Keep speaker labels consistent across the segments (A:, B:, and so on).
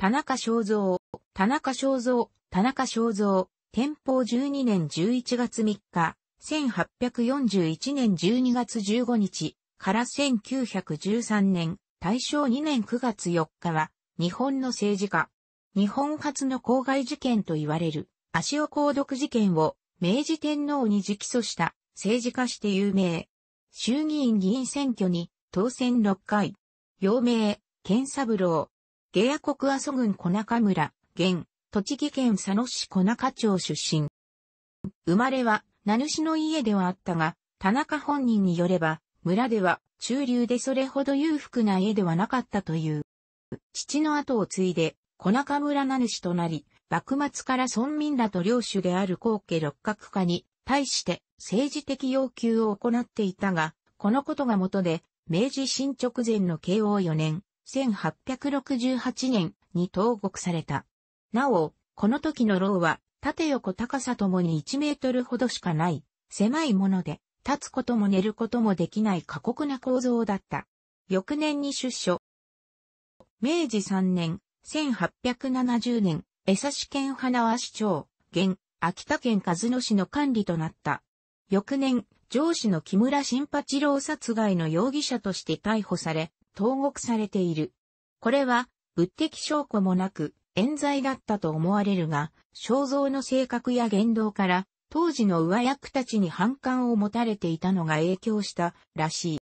A: 田中正造、田中正造、田中正造、天保12年11月3日、1841年12月15日から1913年、大正2年9月4日は、日本の政治家。日本初の公害事件と言われる、足尾公読事件を、明治天皇に直訴した政治家して有名。衆議院議員選挙に当選6回。陽明、健三郎、ゲア国阿蘇郡小中村、現、栃木県佐野市小中町出身。生まれは、名主の家ではあったが、田中本人によれば、村では、中流でそれほど裕福な家ではなかったという。父の後を継いで、小中村名主となり、幕末から村民らと領主である皇家六角家に、対して政治的要求を行っていたが、このことが元で、明治新直前の慶応4年、1868年に投獄された。なお、この時の牢は、縦横高さともに1メートルほどしかない、狭いもので、立つことも寝ることもできない過酷な構造だった。翌年に出所。明治3年、1870年、江差県花輪市長、現、秋田県和野市の管理となった。翌年、上司の木村新八郎殺害の容疑者として逮捕され、投獄されている。これは物的証拠もなく冤罪だったと思われるが、肖像の性格や言動から当時の上役たちに反感を持たれていたのが影響したらしい。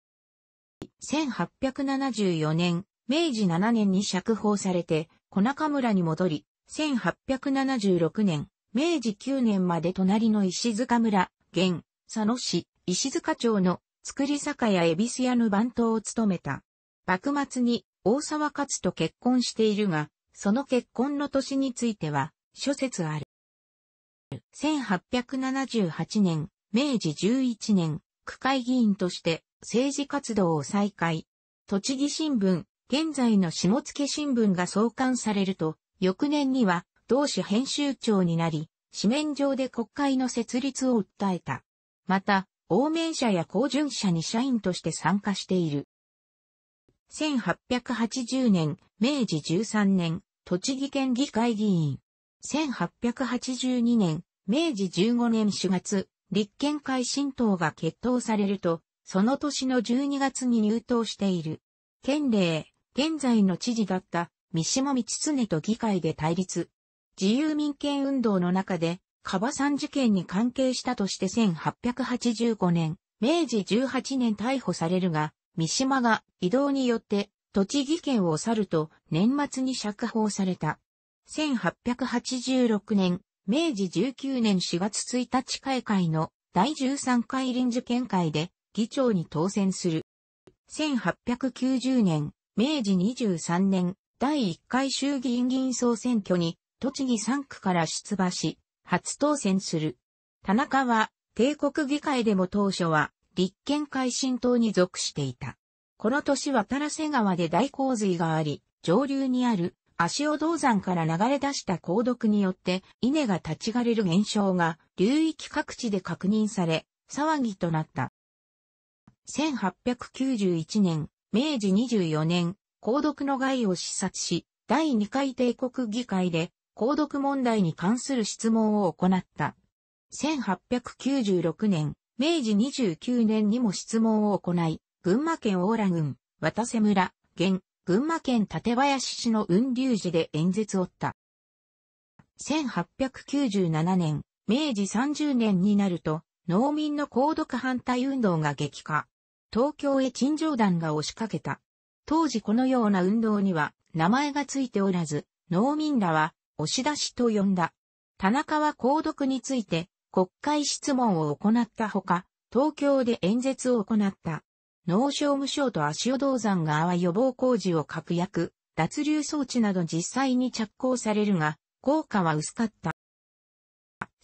A: 1874年、明治7年に釈放されて、小中村に戻り、1876年、明治9年まで隣の石塚村、現、佐野市、石塚町の作り酒屋恵比寿屋の番頭を務めた。幕末に大沢勝と結婚しているが、その結婚の年については、諸説ある。1878年、明治11年、区会議員として政治活動を再開。栃木新聞、現在の下野新聞が創刊されると、翌年には同紙編集長になり、紙面上で国会の設立を訴えた。また、応面者や公準者に社員として参加している。1880年、明治13年、栃木県議会議員。1882年、明治15年4月、立憲会新党が決闘されると、その年の12月に入党している。県令、現在の知事だった三島道常と議会で対立。自由民権運動の中で、カバさん事件に関係したとして1885年、明治18年逮捕されるが、三島が移動によって栃木県を去ると年末に釈放された。1886年、明治19年4月1日開会の第13回臨時県会で議長に当選する。1890年、明治23年、第1回衆議院議員総選挙に栃木3区から出馬し、初当選する。田中は、帝国議会でも当初は立憲改進党に属していた。この年は田瀬川で大洪水があり、上流にある足尾銅山から流れ出した鉱毒によって稲が立ち枯れる現象が流域各地で確認され、騒ぎとなった。1891年、明治24年、鉱毒の害を視察し、第2回帝国議会で、鉱毒問題に関する質問を行った。1896年、明治29年にも質問を行い、群馬県大良郡、渡瀬村、現、群馬県館林市の雲龍寺で演説をった。1897年、明治30年になると、農民の高読反対運動が激化。東京へ陳情団が押しかけた。当時このような運動には名前がついておらず、農民らは押し出しと呼んだ。田中は購読について国会質問を行ったほか、東京で演説を行った。農商務省と足尾銅山が泡予防工事を確約、脱流装置など実際に着工されるが、効果は薄かった。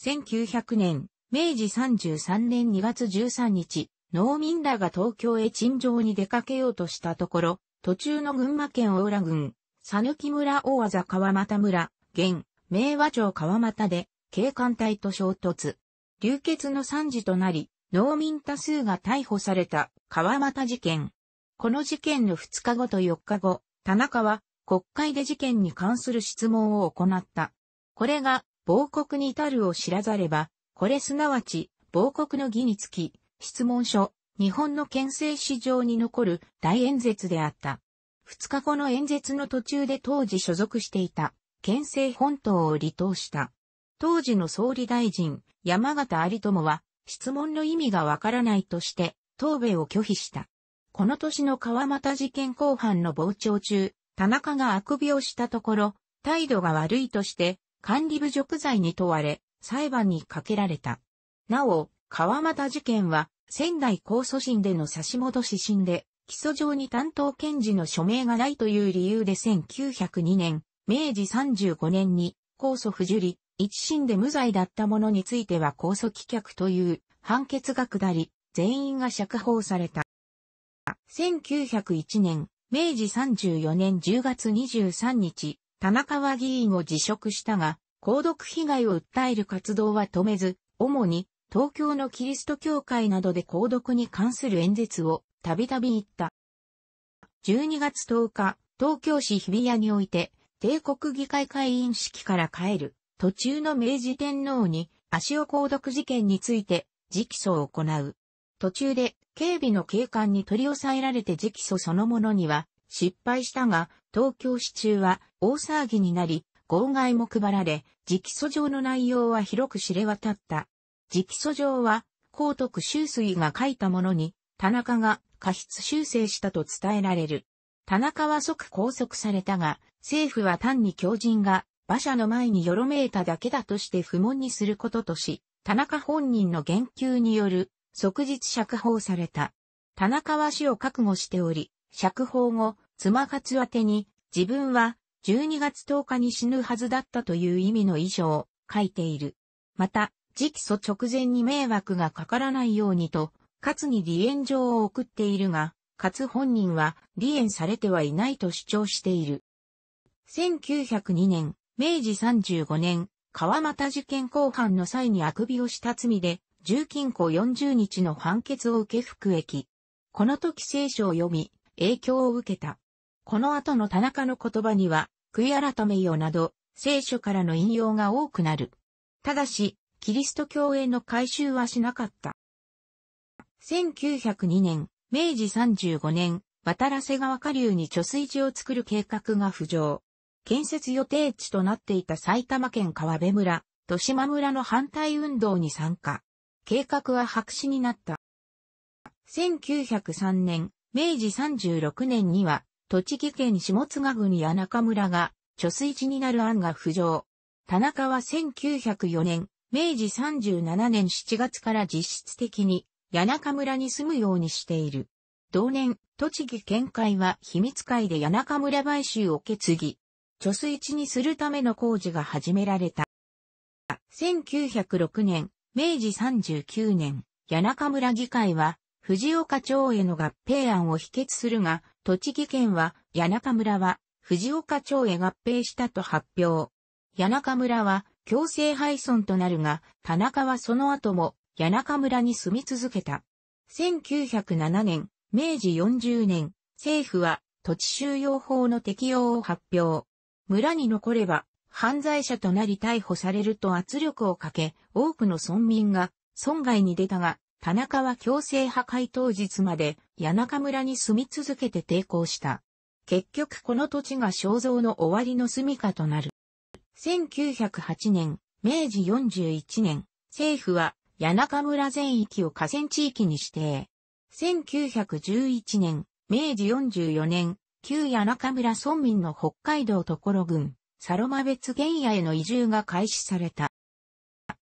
A: 1900年、明治33年2月13日、農民らが東京へ陳情に出かけようとしたところ、途中の群馬県大浦郡、佐抜村大和川又村、現、明和町川又で、警官隊と衝突。流血の惨事となり、農民多数が逮捕された川俣事件。この事件の2日後と4日後、田中は国会で事件に関する質問を行った。これが、亡国に至るを知らざれば、これすなわち、亡国の義につき、質問書、日本の憲政史上に残る大演説であった。2日後の演説の途中で当時所属していた、憲政本島を離党した。当時の総理大臣、山形有友は、質問の意味がわからないとして、答弁を拒否した。この年の川又事件後半の傍聴中、田中があくびをしたところ、態度が悪いとして、管理部辱罪に問われ、裁判にかけられた。なお、川又事件は、仙台控訴審での差し戻し審で、起訴状に担当検事の署名がないという理由で1902年、明治35年に、控訴不受理、一審で無罪だった者については控訴棄却という判決が下り、全員が釈放された。1901年、明治34年10月23日、田中は議員を辞職したが、購読被害を訴える活動は止めず、主に東京のキリスト教会などで購読に関する演説をたびたび言った。12月10日、東京市日比谷において、帝国議会会員式から帰る途中の明治天皇に足尾鉱毒事件について直訴を行う。途中で警備の警官に取り押さえられて直訴そのものには失敗したが、東京市中は大騒ぎになり、号外も配られ、直訴状の内容は広く知れ渡った。直訴状は、高徳修水が書いたものに、田中が過失修正したと伝えられる。田中は即拘束されたが、政府は単に狂人が馬車の前によろめいただけだとして不問にすることとし、田中本人の言及による、即日釈放された。田中は死を覚悟しており、釈放後、妻勝宛てに、自分は、12月10日に死ぬはずだったという意味の遺書を書いている。また、直訴直前に迷惑がかからないようにと、勝に離縁状を送っているが、勝本人は離縁されてはいないと主張している。1902年、明治35年、川又事件公判の際にあくびをした罪で、重禁錮40日の判決を受け服役。この時聖書を読み、影響を受けた。この後の田中の言葉には、悔い改めよなど、聖書からの引用が多くなる。ただし、キリスト教への改修はしなかった。1902年、明治35年、渡瀬川下流に貯水池を作る計画が浮上。建設予定地となっていた埼玉県川辺村、豊島村の反対運動に参加。計画は白紙になった。1903年、明治36年には、栃木県下津賀郡谷中村が、貯水池になる案が浮上。田中は1904年、明治37年7月から実質的に、谷中村に住むようにしている。同年、栃木県会は秘密会で谷中村買収を決議。貯水池にするための工事が始められた。1906年、明治39年、谷中村議会は、藤岡町への合併案を否決するが、栃木県は、谷中村は、藤岡町へ合併したと発表。谷中村は、強制廃村となるが、田中はその後も、谷中村に住み続けた。1907年、明治40年、政府は土地収容法の適用を発表。村に残れば犯罪者となり逮捕されると圧力をかけ、多くの村民が村外に出たが、田中は強制破壊当日まで谷中村に住み続けて抵抗した。結局この土地が肖像の終わりの住処となる。1908年、明治41年、政府は谷中村全域を河川地域に指定。1911年、明治44年、旧谷中村村民の北海道所郡、サロマ別原野への移住が開始された。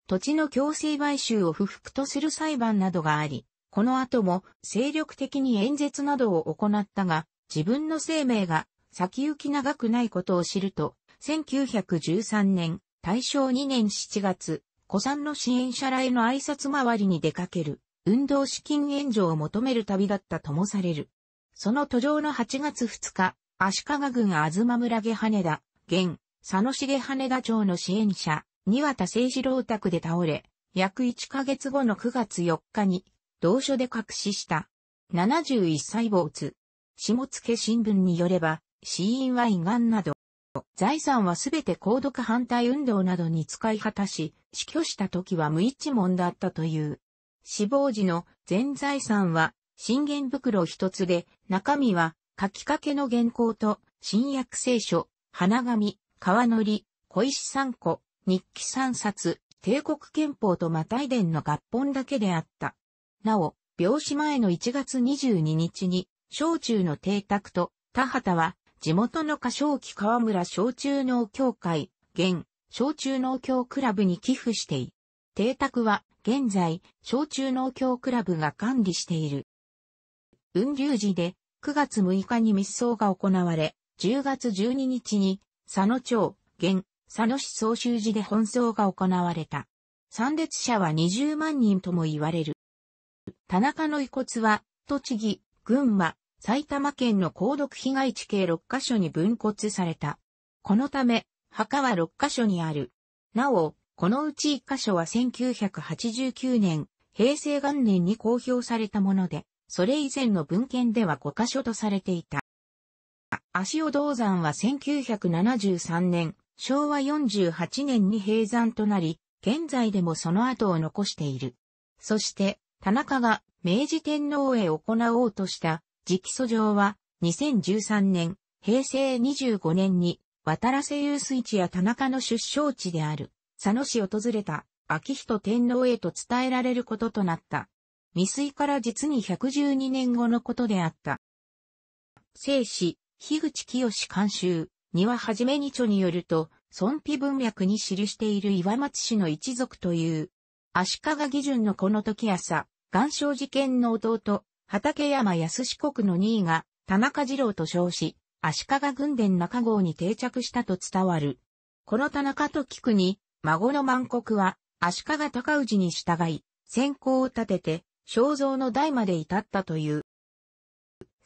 A: 土地の強制買収を不服とする裁判などがあり、この後も精力的に演説などを行ったが、自分の生命が先行き長くないことを知ると、1913年、大正2年7月、古参の支援者らへの挨拶回りに出かける、運動資金援助を求める旅だったともされる。その途上の8月2日、足利郡東村下羽田、現、佐野重羽田町の支援者、庭田誠二郎宅で倒れ、約1ヶ月後の9月4日に、同所で隠死した。71歳つ、下野新聞によれば、死因は胃がんなど、財産はすべて高読反対運動などに使い果たし、死去した時は無一文だったという。死亡時の全財産は信玄袋一つで、中身は書きかけの原稿と、新約聖書、花紙、川のり、小石三個、日記三冊、帝国憲法とマタイ伝の合本だけであった。なお、病死前の1月22日に、小中の邸宅と田畑は、地元の歌唱機川村小中農協会、現、小中農協クラブに寄付してい。邸宅は、現在、小中農協クラブが管理している。雲流寺で9月6日に密葬が行われ、10月12日に佐野町、現、佐野市総集寺で本葬が行われた。参列者は20万人とも言われる。田中の遺骨は、栃木、群馬、埼玉県の高毒被害地計6カ所に分骨された。このため、墓は6カ所にある。なお、このうち1カ所は1989年、平成元年に公表されたもので、それ以前の文献では5箇所とされていた。足尾銅山は1973年、昭和48年に閉山となり、現在でもその後を残している。そして、田中が明治天皇へ行おうとした直訴状は2013年、平成25年に渡良瀬遊水地や田中の出生地である佐野市訪れた秋人天皇へと伝えられることとなった。未遂から実に112年後のことであった。聖師、樋口清監修にははじめに著によると、孫卑文脈に記している岩松氏の一族という、足利義順のこの時朝、岩礁事件の弟、畠山康四国の2位が、田中二郎と称し、足利軍伝中郷に定着したと伝わる。この田中と菊に、孫の万国は、足利高氏に従い、先行を立てて、肖像の代まで至ったという。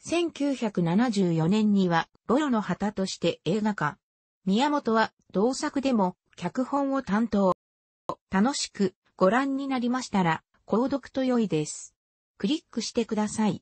A: 1974年には、ボロの旗として映画化。宮本は、同作でも、脚本を担当。楽しく、ご覧になりましたら、購読と良いです。クリックしてください。